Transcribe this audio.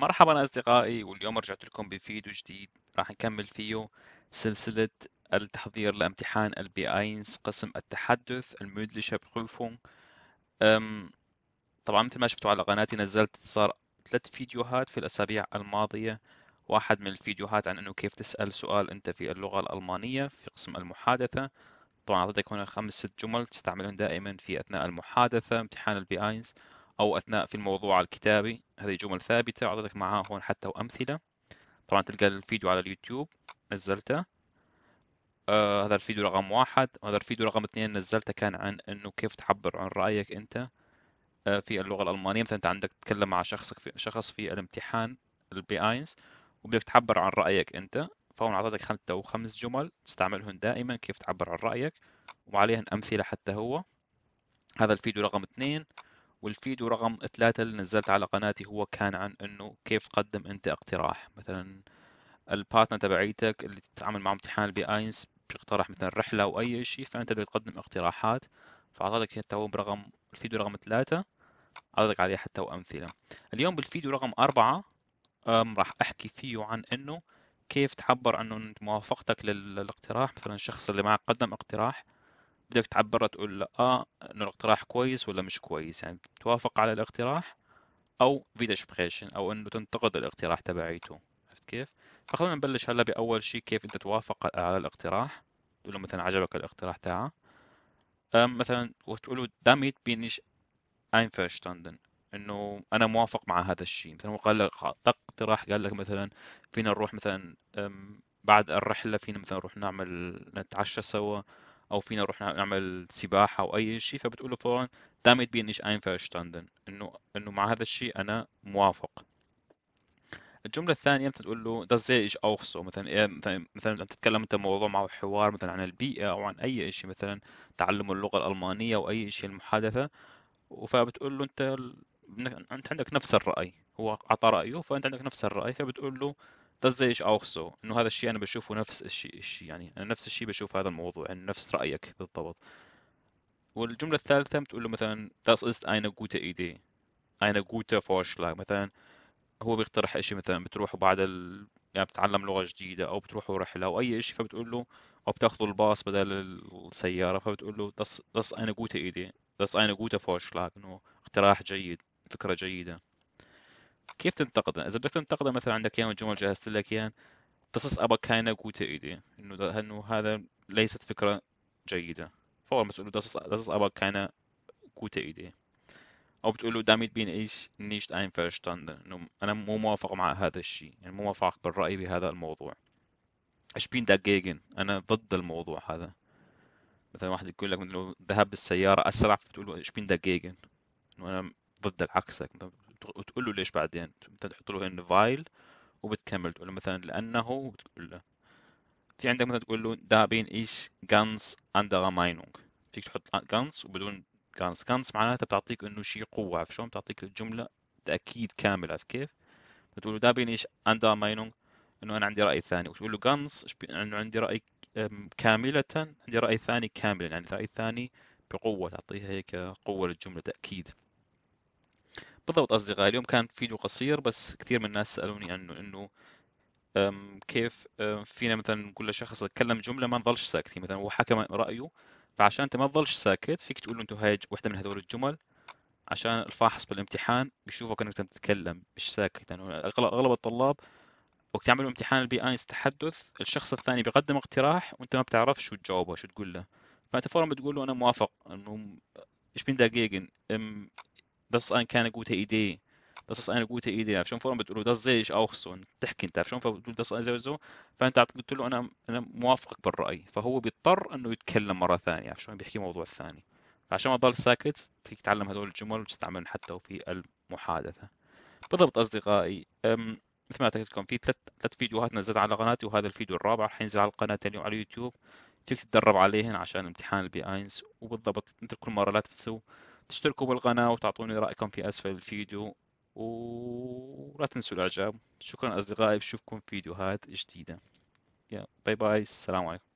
مرحبا أصدقائي واليوم رجعت لكم بفيديو جديد راح نكمل فيه سلسلة التحضير لامتحان البي اينز قسم التحدث المدلشة بروفون طبعا مثل ما شفتوا على قناتي نزلت صار ثلاث فيديوهات في الأسابيع الماضية واحد من الفيديوهات عن أنه كيف تسأل سؤال أنت في اللغة الألمانية في قسم المحادثة طبعا أعطيتك هنا خمس ست جمل تستعملهم دائما في أثناء المحادثة امتحان البي اينز أو أثناء في الموضوع الكتابي هذه جمل ثابتة أعطيتك معها هون حتى وأمثلة طبعا تلقى الفيديو على اليوتيوب نزلته آه هذا الفيديو رقم واحد وهذا الفيديو رقم اثنين نزلته كان عن انه كيف تعبر عن رأيك انت آه في اللغة الألمانية مثلا انت عندك تتكلم مع شخصك في شخص في الامتحان البي اينز وبدك تعبر عن رأيك انت فهون أعطيتك خمسة او خمس جمل تستعملهم دائما كيف تعبر عن رأيك وعليهم أمثلة حتى هو هذا الفيديو رقم اثنين والفيديو رقم ثلاثة اللي نزلت على قناتي هو كان عن انه كيف قدم انت اقتراح مثلا البارتنر تبعيتك اللي تتعامل معه امتحان اينس بيقترح مثلا رحلة او اي شيء فانت اللي تقدم اقتراحات فاعطاك حتى هو برقم الفيديو رقم ثلاثة اعطاك عليه حتى وامثلة اليوم بالفيديو رقم أربعة راح احكي فيه عن انه كيف تعبر عن موافقتك للاقتراح مثلا الشخص اللي معك قدم اقتراح بدك تعبر تقول اه انه الاقتراح كويس ولا مش كويس يعني توافق على الاقتراح او فيدشبريشن او انه تنتقد الاقتراح تبعيته عرفت كيف؟ فخلينا نبلش هلا باول شيء كيف انت توافق على الاقتراح تقول له مثلا عجبك الاقتراح تاعه مثلا وتقول له داميت بينش اينفرشتاندن انه انا موافق مع هذا الشيء مثلا هو قال لك اقتراح قال لك مثلا فينا نروح مثلا بعد الرحله فينا مثلا نروح نعمل نتعشى سوا او فينا نروح نعمل سباحه او اي شيء فبتقول له فورا بين ايش اين einverstanden انه انه مع هذا الشيء انا موافق الجمله الثانيه مثلا تقول له das زي ايش auch إيه، مثلا مثلا مثلا تتكلم انت موضوع معه حوار مثلا عن البيئه او عن اي شيء مثلا تعلم اللغه الالمانيه او اي شيء المحادثه فبتقول له انت انت عندك نفس الراي هو اعطى رايه فانت عندك نفس الراي فبتقول له ذاتس زي auch سو انه هذا الشيء انا بشوفه نفس الشيء الشيء يعني انا نفس الشيء بشوف هذا الموضوع يعني نفس رايك بالضبط والجمله الثالثه بتقول له مثلا das ist eine gute Idee eine gute Vorschlag مثلا هو بيقترح شيء مثلا بتروحوا بعد ال... يعني بتتعلم لغه جديده او بتروحوا رحله او اي شيء فبتقول له او بتاخذوا الباص بدل السياره فبتقول له داس das eine gute Idee das eine gute Vorschlag انه اقتراح جيد فكره جيده كيف تنتقده؟ اذا بدك تنتقده مثلا عندك اياهم جمل جهزت لك اياهم تصص ابا كاينا قوت ايدي انه انه هذا ليست فكره جيده فورا بتقول له تصص ابا كاينا قوت ايدي او بتقول له damit bin ich nicht einverstanden انه انا مو موافق مع هذا الشيء يعني مو موافق بالراي بهذا الموضوع ايش بين dagegen انا ضد الموضوع هذا مثلا واحد يقول لك مثلا ذهب بالسياره اسرع بتقول له ايش بين dagegen انه انا ضد عكسك وتقول له ليش بعدين مثلا تحط له ان فايل وبتكمل تقول له مثلا لانه وبتقول له في عندك مثلا تقول له دا بين ايش غانس اندر ماينونج فيك تحط غانس وبدون غانس غانس معناتها بتعطيك انه شيء قوه عرفت شلون بتعطيك الجمله تاكيد كامل عرفت كيف بتقول له دا بين ايش اندر ماينونج انه انا عندي راي ثاني وتقول له غانس انه عندي راي كاملة عندي رأي ثاني كامل يعني رأي ثاني بقوة تعطيها هيك قوة للجملة تأكيد بالضبط أصدقائي اليوم كان فيديو قصير بس كثير من الناس سألوني عنه إنه كيف فينا مثلا نقول لشخص تكلم جملة ما نضلش ساكتين مثلا هو حكى رأيه فعشان أنت ما تضلش ساكت فيك تقول له انت هاي وحدة من هدول الجمل عشان الفاحص بالامتحان بيشوفك انك تتكلم مش ساكت يعني اغلب الطلاب وقت يعملوا امتحان البي اي تحدث الشخص الثاني بيقدم اقتراح وانت ما بتعرف شو تجاوبه شو تقول له فانت فورا بتقول له انا موافق انه ايش بين دقيقة das ist كان keine gute Idee. Das ist eine gute شلون Auf schon vorhin بتقول له das sehe ich auch so. بتحكي انت عشان بتقول das sehe ich فانت قلت له انا انا موافقك بالراي فهو بيضطر انه يتكلم مره ثانيه شلون بيحكي موضوع ثاني فعشان ما تضل ساكت تتعلم هذول الجمل وتستعملهم حتى في المحادثه بالضبط اصدقائي مثل ما قلت لكم في ثلاث ثلاث فيديوهات نزلت على قناتي وهذا الفيديو الرابع راح ينزل على قناتي اليوم على اليوتيوب فيك تتدرب عليهن عشان امتحان البي اينز وبالضبط انت كل مره لا تنسوا تشتركوا بالقناة وتعطوني رأيكم في أسفل الفيديو ولا تنسوا الإعجاب شكرا أصدقائي بشوفكم في فيديوهات جديدة يا باي باي السلام عليكم